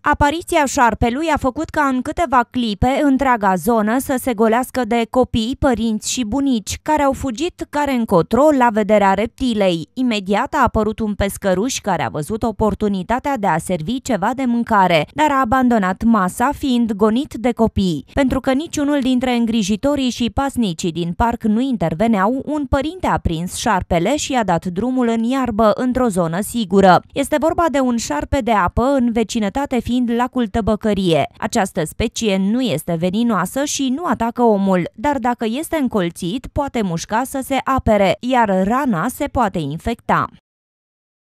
Apariția șarpelui a făcut ca în câteva clipe întreaga zonă să se golească de copii, părinți și bunici, care au fugit care încotro la vederea reptilei. Imediat a apărut un pescăruș care a văzut oportunitatea de a servi ceva de mâncare, dar a abandonat masa fiind gonit de copii. Pentru că niciunul dintre îngrijitorii și pasnicii din parc nu interveneau, un părinte a prins șarpele și a dat drumul în iarbă, într-o zonă sigură. Este vorba de un șarpe de apă în vecinătate fiind lacul tăbăcărie. Această specie nu este veninoasă și nu atacă omul, dar dacă este încolțit, poate mușca să se apere, iar rana se poate infecta.